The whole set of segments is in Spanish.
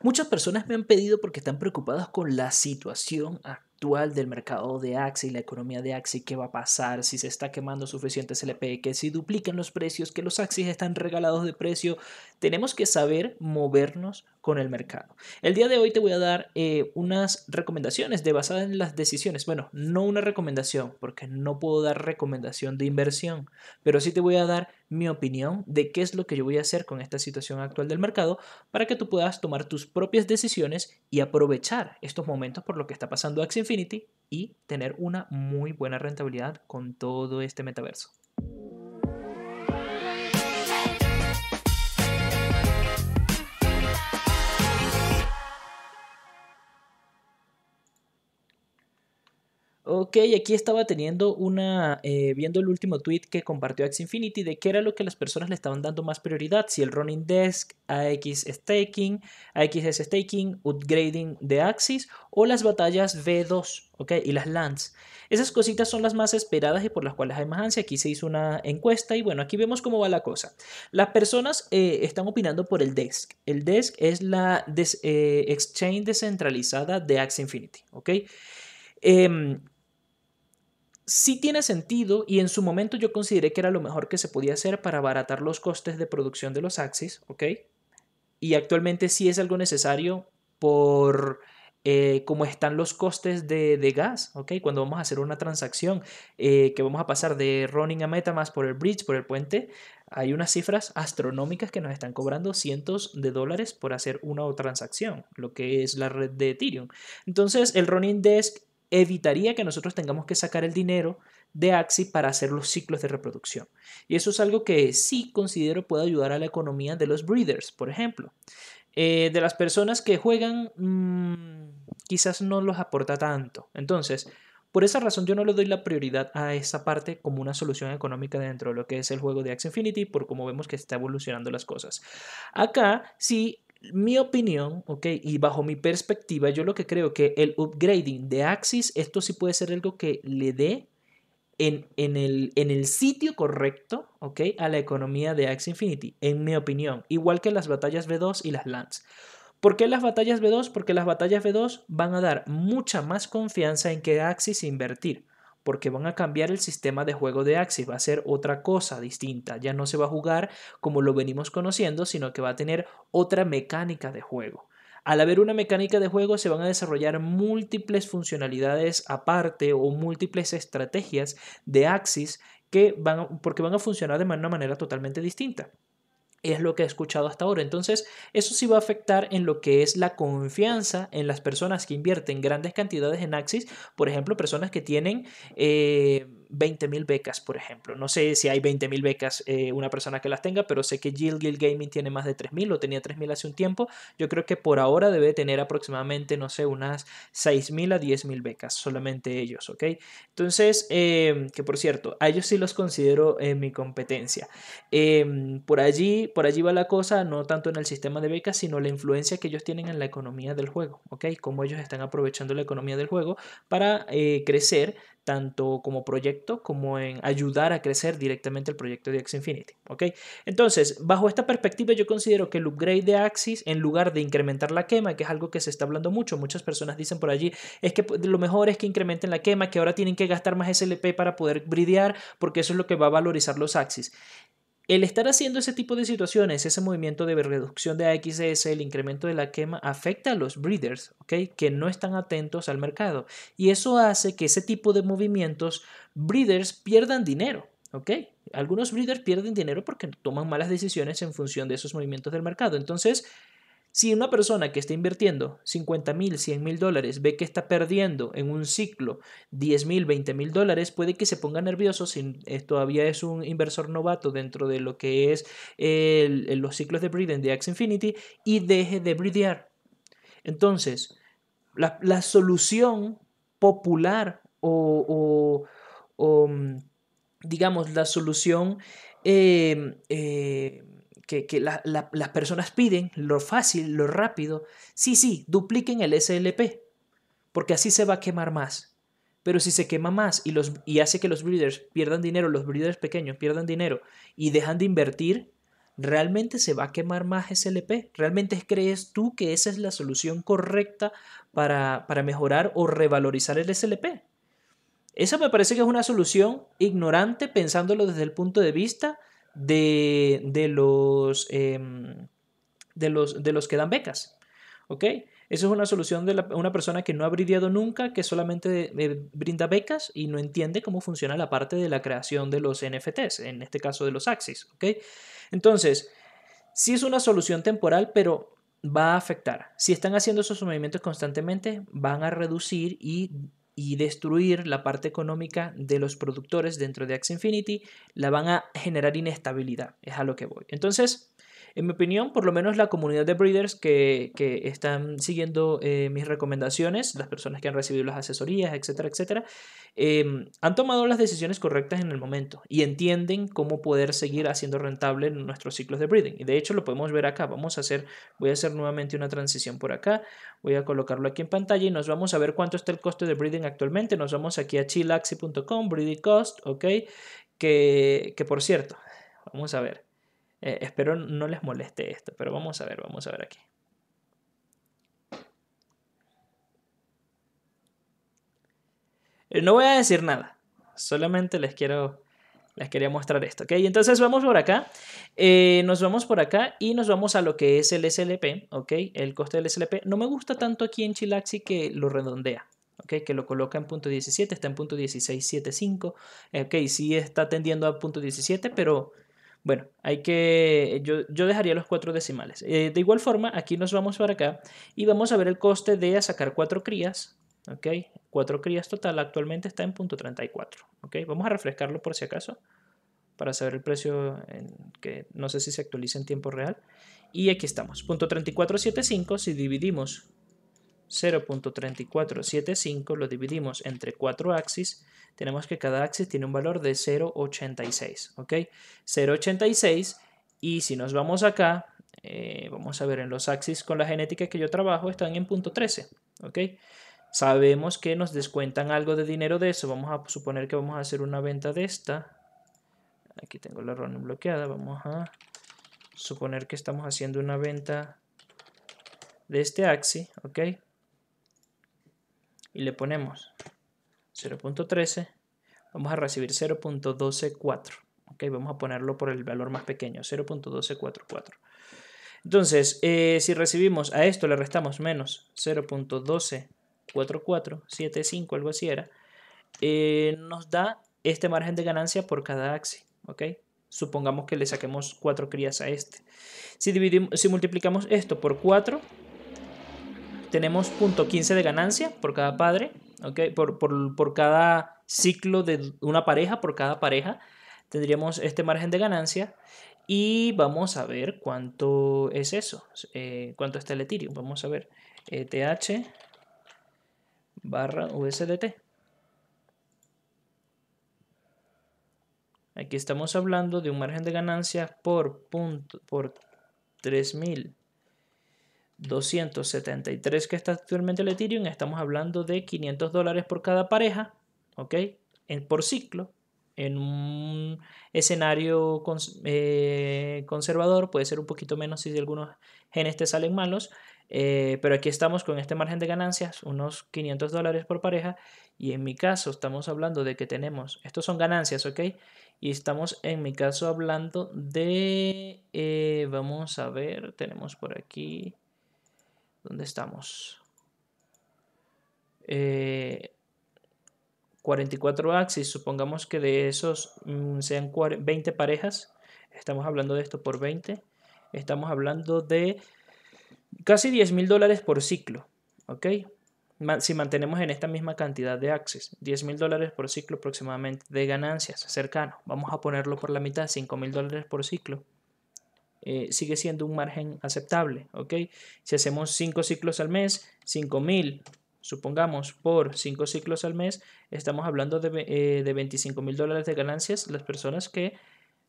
Muchas personas me han pedido porque están preocupados con la situación actual del mercado de Axi, la economía de Axi, qué va a pasar, si se está quemando suficiente LP, que si duplican los precios, que los Axis están regalados de precio. Tenemos que saber movernos el mercado. El día de hoy te voy a dar eh, unas recomendaciones de basadas en las decisiones. Bueno, no una recomendación, porque no puedo dar recomendación de inversión, pero sí te voy a dar mi opinión de qué es lo que yo voy a hacer con esta situación actual del mercado para que tú puedas tomar tus propias decisiones y aprovechar estos momentos por lo que está pasando Axie Infinity y tener una muy buena rentabilidad con todo este metaverso. Ok, aquí estaba teniendo una, eh, viendo el último tweet que compartió Axie Infinity de qué era lo que las personas le estaban dando más prioridad, si el running desk, AX staking, AXS staking, upgrading de Axis o las batallas V2, ok, y las LANs. Esas cositas son las más esperadas y por las cuales hay más ansia. Aquí se hizo una encuesta y bueno, aquí vemos cómo va la cosa. Las personas eh, están opinando por el desk. El desk es la eh, exchange descentralizada de Axie Infinity, ok. Em, sí tiene sentido y en su momento yo consideré que era lo mejor que se podía hacer para abaratar los costes de producción de los Axis, ¿ok? Y actualmente sí es algo necesario por eh, cómo están los costes de, gas, ¿ok? Cuando vamos a hacer una transacción eh, que vamos a pasar de running a Metamask por el bridge, por el puente, hay unas cifras astronómicas que nos están cobrando cientos de dólares por hacer una transacción, lo que es la red de Ethereum. Entonces, el running Desk evitaría que nosotros tengamos que sacar el dinero de Axi para hacer los ciclos de reproducción. Y eso es algo que sí considero puede ayudar a la economía de los breeders, por ejemplo. Eh, de las personas que juegan, mm, quizás no los aporta tanto. Entonces, por esa razón yo no le doy la prioridad a esa parte como una solución económica dentro de lo que es el juego de Axie Infinity, por cómo vemos que está evolucionando las cosas. Acá sí mi opinión, y bajo mi perspectiva, yo lo que creo que el upgrading de Axis, esto sí puede ser algo que le dé en, el, sitio correcto, a la economía de Axis Infinity, en mi opinión, igual que las batallas B2 y las LANs. ¿Por qué las batallas B2? Porque las batallas B2 van a dar mucha más confianza en que Axis invertir porque van a cambiar el sistema de juego de Axis, va a ser otra cosa distinta, ya no se va a jugar como lo venimos conociendo, sino que va a tener otra mecánica de juego. Al haber una mecánica de juego se van a desarrollar múltiples funcionalidades aparte o múltiples estrategias de Axis que van, porque van a funcionar de una manera totalmente distinta es lo que he escuchado hasta ahora. Entonces, eso sí va a afectar en lo que es la confianza en las personas que invierten grandes cantidades en Axis. Por ejemplo, personas que tienen eh, 20.000 becas, por ejemplo. No sé si hay 20.000 becas eh, una persona que las tenga, pero sé que Jill Guild Gaming tiene más de 3.000, o tenía 3.000 hace un tiempo. Yo creo que por ahora debe tener aproximadamente, no sé, unas 6.000 a 10.000 becas, solamente ellos, ¿ok? Entonces, em, que por cierto, a ellos sí los considero en eh, mi competencia. Em, por, allí, por allí va la cosa, no tanto en el sistema de becas, sino la influencia que ellos tienen en la economía del juego, ¿ok? Cómo ellos están aprovechando la economía del juego para eh, crecer tanto como proyecto como en ayudar a crecer directamente el proyecto de Axie Infinity. Entonces, bajo esta perspectiva yo considero que el upgrade de Axis, en lugar de incrementar la quema, que es algo que se está hablando mucho, muchas personas dicen por allí, es que lo mejor es que incrementen la quema, que ahora tienen que gastar más SLP para poder bridear, porque eso es lo que va a valorizar los Axis. El estar haciendo ese tipo de situaciones, ese movimiento de reducción de AXS, el incremento de la quema, afecta a los breeders, Que no están atentos al mercado. Y eso hace que ese tipo de movimientos, breeders pierdan dinero, ¿ok? Algunos breeders pierden dinero porque toman malas decisiones en función de esos movimientos del mercado. Entonces, si una persona que está invirtiendo 50 mil, mil dólares ve que está perdiendo en un ciclo 10 mil, mil dólares, puede que se ponga nervioso si todavía es un inversor novato dentro de lo que es los ciclos de breeding de Axe Infinity y deje de breedear. Entonces, la, solución popular o, mm, digamos, la solución eh, eh, que, las personas piden, lo fácil, lo rápido. Sí, sí, dupliquen el SLP, porque así se va a quemar más. Pero si se quema más y, los, y hace que los breeders pierdan dinero, los breeders pequeños pierdan dinero y dejan de invertir, ¿realmente se va a quemar más SLP? ¿Realmente crees tú que esa es la solución correcta para, para mejorar o revalorizar el SLP? Esa me parece que es una solución ignorante pensándolo desde el punto de vista de, los, em, de, los, de los que dan becas. ¿Ok? Esa es una solución de una persona que no ha brindado nunca, que solamente eh, brinda becas y no entiende cómo funciona la parte de la creación de los NFTs, en este caso de los Axis. ¿ok? Entonces, sí es una solución temporal, pero va a afectar. Si están haciendo esos movimientos constantemente, van a reducir y y destruir la parte económica de los productores dentro de Axe Infinity, la van a generar inestabilidad, es a lo que voy. Entonces, en mi opinión, por lo menos la comunidad de breeders que, están siguiendo eh, mis recomendaciones, las personas que han recibido las asesorías, etcétera, etcétera, em, han tomado las decisiones correctas en el momento y entienden cómo poder seguir haciendo rentable nuestros ciclos de breeding. Y de hecho lo podemos ver acá. Vamos a hacer, voy a hacer nuevamente una transición por acá. Voy a colocarlo aquí en pantalla y nos vamos a ver cuánto está el coste de breeding actualmente. Nos vamos aquí a chillaxi.com, breeding cost, ok. Que, que por cierto, vamos a ver. Eh, espero no les moleste esto, pero vamos a ver, vamos a ver aquí. Eh, no voy a decir nada, solamente les quiero... Les quería mostrar esto, ¿ok? Entonces vamos por acá, eh, nos vamos por acá y nos vamos a lo que es el SLP, ¿ok? El coste del SLP. No me gusta tanto aquí en Chilaxi que lo redondea, ¿ok? Que lo coloca en punto 17, está en punto 1675, ¿ok? Sí está tendiendo a punto 17, pero bueno, hay que. Yo, dejaría los cuatro decimales. Eh, de igual forma, aquí nos vamos para acá y vamos a ver el coste de sacar cuatro crías. ¿Ok? Cuatro crías total. Actualmente está en punto 34. ¿Ok? Vamos a refrescarlo por si acaso para saber el precio en que no sé si se actualiza en tiempo real. Y aquí estamos. Punto 3475, si dividimos 0.3475 lo dividimos entre 4 axis, tenemos que cada axis tiene un valor de 0.86, ¿ok? 0.86 y si nos vamos acá, eh, vamos a ver en los axis con la genética que yo trabajo están en punto 13, ¿ok? Sabemos que nos descuentan algo de dinero de eso, vamos a suponer que vamos a hacer una venta de esta, aquí tengo la ronda bloqueada, vamos a suponer que estamos haciendo una venta de este axis, ¿ok? y le ponemos 0.13, vamos a recibir 0.124. ¿ok? Vamos a ponerlo por el valor más pequeño, 0.1244. Entonces, eh, si recibimos a esto, le restamos menos 0.124475, algo así era, eh, nos da este margen de ganancia por cada axi. ¿ok? Supongamos que le saquemos 4 crías a este. Si, dividimos, si multiplicamos esto por 4, tenemos .15 de ganancia por cada padre, Por, cada ciclo de una pareja, por cada pareja, tendríamos este margen de ganancia. Y vamos a ver cuánto es eso, eh, cuánto está el Ethereum. Vamos a ver, ETH barra USDT. Aquí estamos hablando de un margen de ganancia por, punto, por 3000 273 que está actualmente el Ethereum, estamos hablando de 500 dólares por cada pareja, ¿ok? En, por ciclo. En un escenario eh, conservador puede ser un poquito menos si algunos genes te salen malos, eh, pero aquí estamos con este margen de ganancias, unos 500 dólares por pareja, y en mi caso estamos hablando de que tenemos, estos son ganancias, ¿ok? Y estamos en mi caso hablando de, eh, vamos a ver, tenemos por aquí, ¿Dónde estamos? 44 eh, axis, supongamos que de esos mm, sean 20 parejas, estamos hablando de esto por 20, estamos hablando de casi 10 mil dólares por ciclo, ¿ok? Si mantenemos en esta misma cantidad de axis, 10 mil dólares por ciclo aproximadamente de ganancias, cercano, vamos a ponerlo por la mitad, 5 mil dólares por ciclo. Eh, sigue siendo un margen aceptable, ¿ok? Si hacemos 5 ciclos al mes, 5000, supongamos, por 5 ciclos al mes, estamos hablando de, 25 eh, mil dólares de ganancias las personas que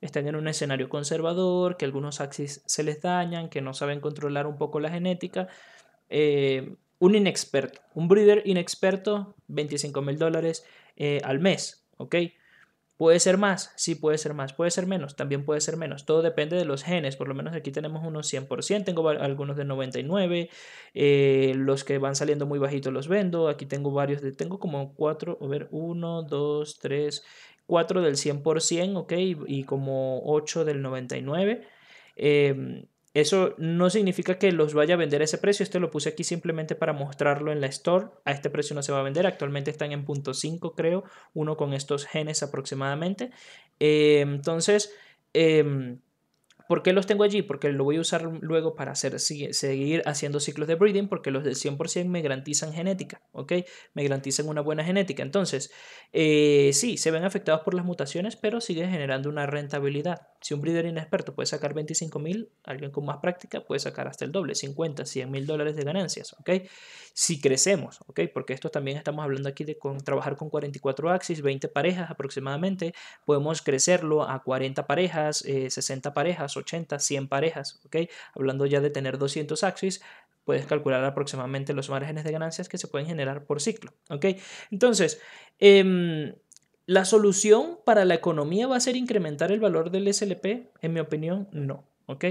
están en un escenario conservador, que algunos axis se les dañan, que no saben controlar un poco la genética. Eh, un inexperto, un breeder inexperto, 25 mil dólares al mes, ¿ok? Puede ser más, sí puede ser más, puede ser menos, también puede ser menos. Todo depende de los genes, por lo menos aquí tenemos unos 100%, tengo algunos de 99, eh, los que van saliendo muy bajitos los vendo, aquí tengo varios, de, tengo como 4, a ver, 1, 2, 3, 4 del 100%, ok, y como 8 del 99. Eso no significa que los vaya a vender a ese precio. este lo puse aquí simplemente para mostrarlo en la store. A este precio no se va a vender. Actualmente están en punto .5 creo. Uno con estos genes aproximadamente. Eh, entonces... Em, ¿Por qué los tengo allí? Porque lo voy a usar luego para hacer, seguir haciendo ciclos de breeding porque los del 100% me garantizan genética, ¿ok? Me garantizan una buena genética. Entonces, eh, sí, se ven afectados por las mutaciones, pero sigue generando una rentabilidad. Si un breeder inexperto puede sacar 25 mil, alguien con más práctica puede sacar hasta el doble, 50, 100 mil dólares de ganancias, ¿ok? si crecemos, ¿ok? Porque esto también estamos hablando aquí de trabajar con 44 axis, 20 parejas aproximadamente, podemos crecerlo a 40 parejas, 60 eh, parejas, 80, 100 parejas, ¿ok? Hablando ya de tener 200 axis, puedes calcular aproximadamente los márgenes de ganancias que se pueden generar por ciclo, ¿ok? Entonces, em, ¿la solución para la economía va a ser incrementar el valor del SLP? En mi opinión, no, ¿ok?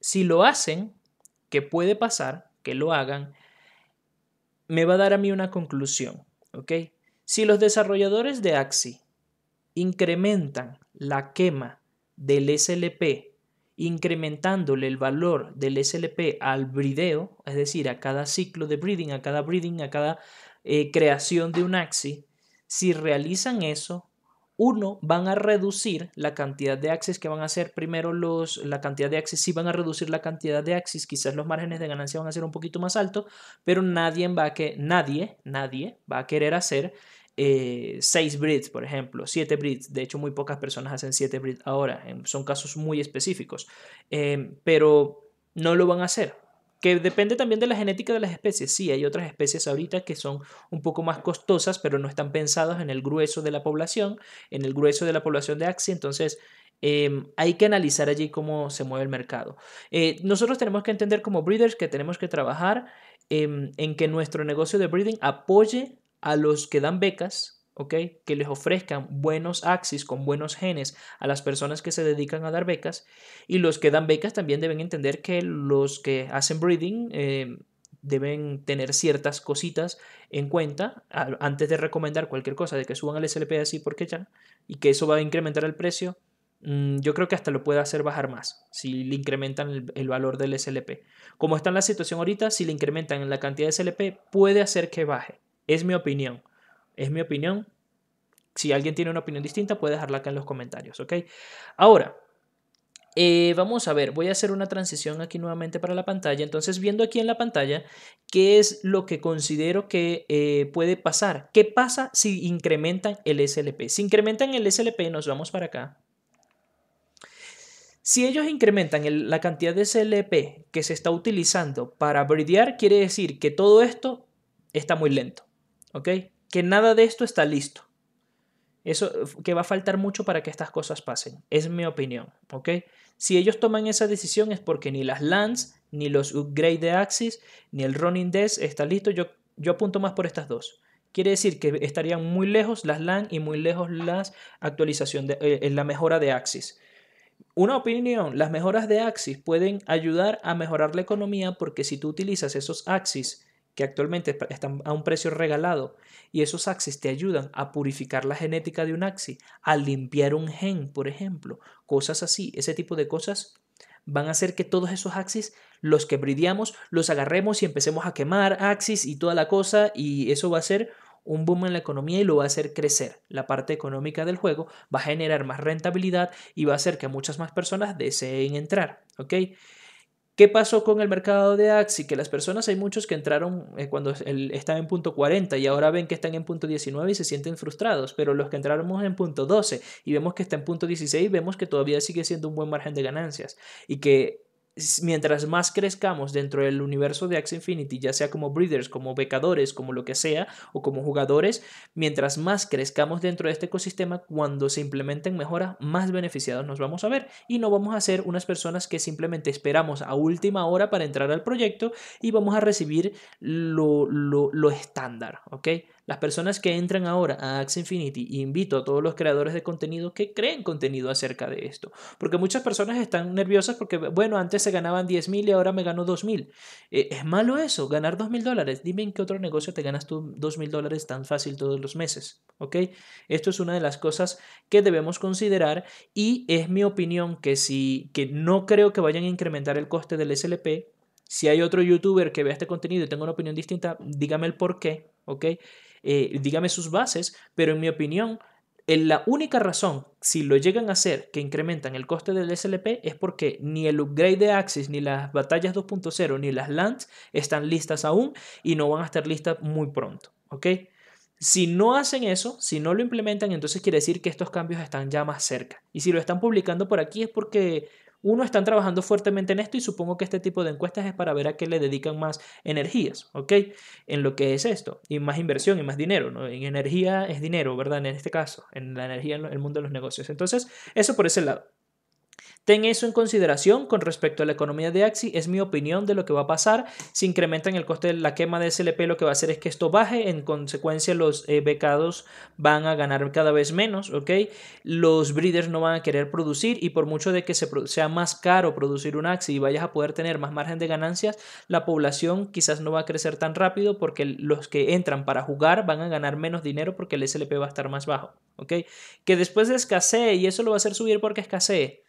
Si lo hacen, que puede pasar que lo hagan, me va a dar a mí una conclusión, Si los desarrolladores de Axi incrementan la quema del SLP, incrementándole el valor del SLP al brideo, es decir, a cada ciclo de breeding, a cada breeding, a cada eh, creación de un Axi, si realizan eso, uno, van a reducir la cantidad de axis que van a hacer primero los, la cantidad de axis, sí van a reducir la cantidad de axis, quizás los márgenes de ganancia van a ser un poquito más altos, pero nadie va a que, nadie, nadie va a querer hacer eh, seis brids, por ejemplo, siete breeds. De hecho, muy pocas personas hacen 7 brids ahora. son casos muy específicos. Em, pero no lo van a hacer. Que depende también de la genética de las especies. Sí, hay otras especies ahorita que son un poco más costosas, pero no están pensadas en el grueso de la población, en el grueso de la población de Axie. Entonces, em, hay que analizar allí cómo se mueve el mercado. Eh, nosotros tenemos que entender como breeders que tenemos que trabajar em, en que nuestro negocio de breeding apoye a los que dan becas, que les ofrezcan buenos axis con buenos genes a las personas que se dedican a dar becas. Y los que dan becas también deben entender que los que hacen breeding eh, deben tener ciertas cositas en cuenta antes de recomendar cualquier cosa, de que suban el SLP así porque ya, y que eso va a incrementar el precio. Mm, yo creo que hasta lo puede hacer bajar más si le incrementan el, valor del SLP. Como está la situación ahorita, si le incrementan la cantidad de SLP, puede hacer que baje. Es mi opinión. Es mi opinión. Si alguien tiene una opinión distinta, puede dejarla acá en los comentarios, ¿ok? Ahora, eh, vamos a ver, voy a hacer una transición aquí nuevamente para la pantalla. Entonces, viendo aquí en la pantalla, ¿qué es lo que considero que eh, puede pasar? ¿Qué pasa si incrementan el SLP? Si incrementan el SLP, nos vamos para acá. Si ellos incrementan la cantidad de SLP que se está utilizando para bridear, quiere decir que todo esto está muy lento. ¿Ok? que nada de esto está listo. Eso, que va a faltar mucho para que estas cosas pasen. Es mi opinión, Si ellos toman esa decisión es porque ni las LANs, ni los upgrade de Axis, ni el running desk está listo. Yo, yo apunto más por estas dos. Quiere decir que estarían muy lejos las LANs y muy lejos las actualización de, eh, la mejora de Axis. Una opinión, las mejoras de Axis pueden ayudar a mejorar la economía porque si tú utilizas esos Axis que actualmente están a un precio regalado, y esos axis te ayudan a purificar la genética de un axis, a limpiar un gen, por ejemplo, cosas así, ese tipo de cosas van a hacer que todos esos axis, los que bridiamos, los agarremos y empecemos a quemar axis y toda la cosa, y eso va a ser un boom en la economía y lo va a hacer crecer. La parte económica del juego va a generar más rentabilidad y va a hacer que muchas más personas deseen entrar, ¿ok? ¿Qué pasó con el mercado de Axi? Que las personas, hay muchos que entraron eh, cuando están en punto 40 y ahora ven que están en punto 19 y se sienten frustrados, pero los que entramos en punto 12 y vemos que está en punto 16, vemos que todavía sigue siendo un buen margen de ganancias y que mientras más crezcamos dentro del universo de Axe Infinity, ya sea como breeders, como becadores, como lo que sea, o como jugadores, mientras más crezcamos dentro de este ecosistema, cuando se implementen mejoras, más beneficiados nos vamos a ver y no vamos a ser unas personas que simplemente esperamos a última hora para entrar al proyecto y vamos a recibir lo, lo estándar, ¿ok? Las personas que entran ahora a Axe Infinity, invito a todos los creadores de contenido que creen contenido acerca de esto, porque muchas personas están nerviosas porque, bueno, antes se ganaban 10 mil y ahora me gano 2 mil. Eh, ¿Es malo eso? ¿Ganar 2 mil dólares? Dime en qué otro negocio te ganas tú 2 mil dólares tan fácil todos los meses, ¿ok? Esto es una de las cosas que debemos considerar y es mi opinión que si, que no creo que vayan a incrementar el coste del SLP, si hay otro youtuber que vea este contenido y tenga una opinión distinta, dígame el por qué, ¿ok? Eh, dígame sus bases, pero en mi opinión, la única razón, si lo llegan a hacer, que incrementan el coste del SLP es porque ni el upgrade de Axis, ni las batallas 2.0, ni las lands están listas aún y no van a estar listas muy pronto, ¿ok? Si no hacen eso, si no lo implementan, entonces quiere decir que estos cambios están ya más cerca. Y si lo están publicando por aquí es porque uno, están trabajando fuertemente en esto y supongo que este tipo de encuestas es para ver a qué le dedican más energías, ¿ok? En lo que es esto, y más inversión y más dinero, ¿no? En energía es dinero, ¿verdad? En este caso, en la energía, en el mundo de los negocios. Entonces, eso por ese lado. Ten eso en consideración con respecto a la economía de Axi, es mi opinión de lo que va a pasar. Si incrementan el coste de la quema de SLP, lo que va a hacer es que esto baje, en consecuencia los eh, becados van a ganar cada vez menos, ¿ok? Los breeders no van a querer producir y por mucho de que se sea más caro producir un Axi y vayas a poder tener más margen de ganancias, la población quizás no va a crecer tan rápido porque los que entran para jugar van a ganar menos dinero porque el SLP va a estar más bajo, ¿ok? Que después escasee y eso lo va a hacer subir porque escasee.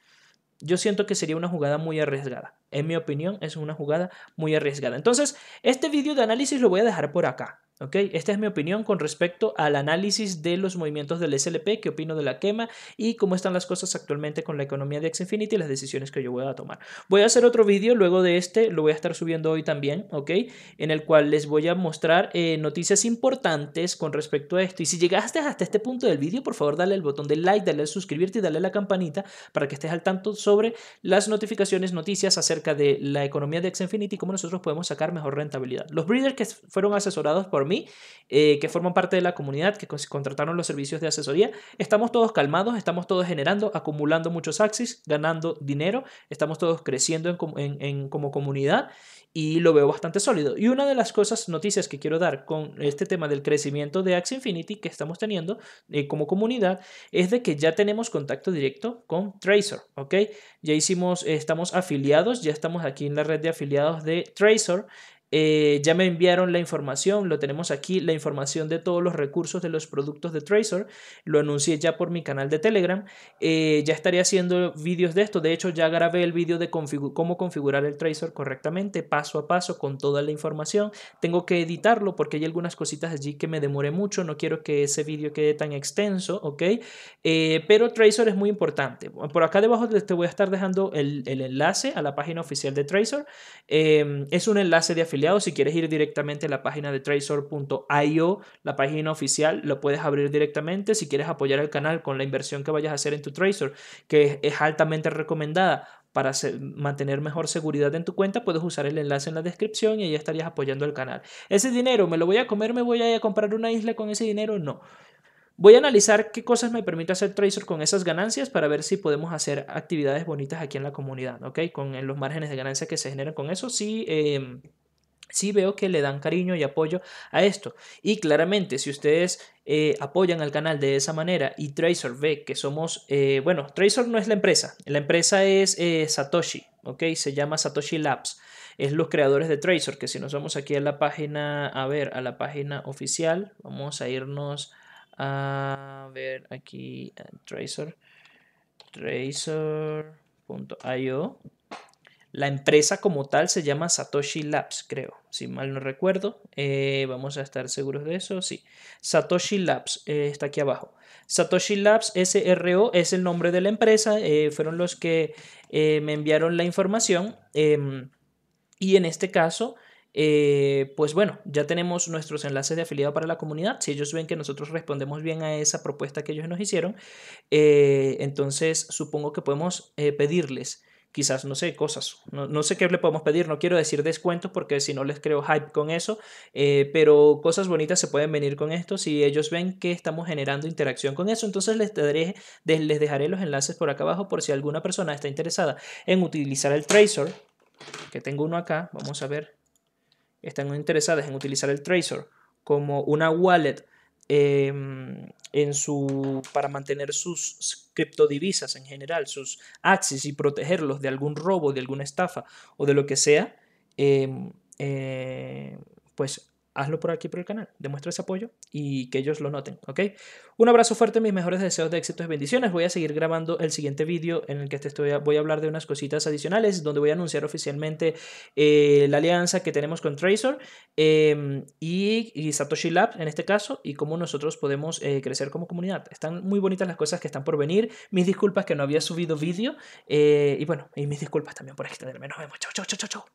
Yo siento que sería una jugada muy arriesgada. En mi opinión, es una jugada muy arriesgada. Entonces, este vídeo de análisis lo voy a dejar por acá. ¿ok? Esta es mi opinión con respecto al análisis de los movimientos del SLP, qué opino de la quema y cómo están las cosas actualmente con la economía de Infinity y las decisiones que yo voy a tomar. Voy a hacer otro vídeo luego de este, lo voy a estar subiendo hoy también, ¿ok? En el cual les voy a mostrar eh, noticias importantes con respecto a esto. Y si llegaste hasta este punto del vídeo, por favor dale el botón de like, dale a suscribirte y dale a la campanita para que estés al tanto sobre las notificaciones, noticias acerca de la economía de Infinity y cómo nosotros podemos sacar mejor rentabilidad. Los breeders que fueron asesorados por mí eh, que forman parte de la comunidad, que contrataron los servicios de asesoría. Estamos todos calmados, estamos todos generando, acumulando muchos axis, ganando dinero, estamos todos creciendo en, como comunidad y lo veo bastante sólido. Y una de las cosas, noticias que quiero dar con este tema del crecimiento de Axis Infinity que estamos teniendo eh, como comunidad es de que ya tenemos contacto directo con Tracer, ¿ok? Ya hicimos, estamos afiliados, ya estamos aquí en la red de afiliados de Tracer eh, ya me enviaron la información, lo tenemos aquí, la información de todos los recursos de los productos de Tracer. Lo anuncié ya por mi canal de Telegram. Eh, ya estaré haciendo vídeos de esto. De hecho, ya grabé el vídeo de cómo configurar el Tracer correctamente, paso a paso, con toda la información. Tengo que editarlo porque hay algunas cositas allí que me demoré mucho. No quiero que ese vídeo quede tan extenso, ¿ok? Eh, pero Tracer es muy importante. Por acá debajo te voy a estar dejando el, el enlace a la página oficial de Tracer. Em, es un enlace de afiliación si quieres ir directamente a la página de Tracer.io, la página oficial, lo puedes abrir directamente. Si quieres apoyar el canal con la inversión que vayas a hacer en tu Tracer, que es altamente recomendada, para mantener mejor seguridad en tu cuenta, puedes usar el enlace en la descripción y ahí estarías apoyando el canal. ¿Ese dinero me lo voy a comer? ¿Me voy a, ir a comprar una isla con ese dinero? No. Voy a analizar qué cosas me permite hacer Tracer con esas ganancias para ver si podemos hacer actividades bonitas aquí en la comunidad, ¿ok? Con los márgenes de ganancia que se generan con eso, sí. Em, sí veo que le dan cariño y apoyo a esto. Y claramente, si ustedes eh, apoyan al canal de esa manera y Tracer ve que somos, eh, bueno, Tracer no es la empresa, la empresa es eh, Satoshi, ¿ok? Se llama Satoshi Labs. Es los creadores de Tracer, que si nos vamos aquí a la página, a ver, a la página oficial, vamos a irnos a ver aquí Tracer, tracer.io, la empresa como tal se llama Satoshi Labs, creo, si mal no recuerdo. Eh, vamos a estar seguros de eso, sí. Satoshi Labs eh, está aquí abajo. Satoshi Labs SRO es el nombre de la empresa. Eh, fueron los que me enviaron la información. Em, y en este caso, pues bueno, ya tenemos nuestros enlaces de afiliado para la comunidad. Si ellos ven que nosotros respondemos bien a esa propuesta que ellos nos hicieron, entonces supongo que podemos pedirles quizás, no sé, cosas. No, sé qué le podemos pedir, no quiero decir descuentos porque si no les creo hype con eso, eh, pero cosas bonitas se pueden venir con esto si ellos ven que estamos generando interacción con eso. Entonces les, les dejaré los enlaces por acá abajo por si alguna persona está interesada en utilizar el Tracer, que tengo uno acá, vamos a ver, están interesadas en utilizar el Tracer como una wallet em, en su, para mantener sus criptodivisas en general, sus axis y protegerlos de algún robo, de alguna estafa o de lo que sea, em, eh, pues hazlo por aquí por el canal. Demuestra ese apoyo y que ellos lo noten, ¿ok? Un abrazo fuerte, mis mejores deseos de éxitos y bendiciones. Voy a seguir grabando el siguiente vídeo en el que voy a hablar de unas cositas adicionales, donde voy a anunciar oficialmente eh, la alianza que tenemos con Tracer em, y, Satoshi Labs en este caso, y cómo nosotros podemos eh, crecer como comunidad. Están muy bonitas las cosas que están por venir. Mis disculpas que no había subido vídeo eh, y bueno, y mis disculpas también por extenderme. Nos vemos. Chau, chau, chau, chau, chau.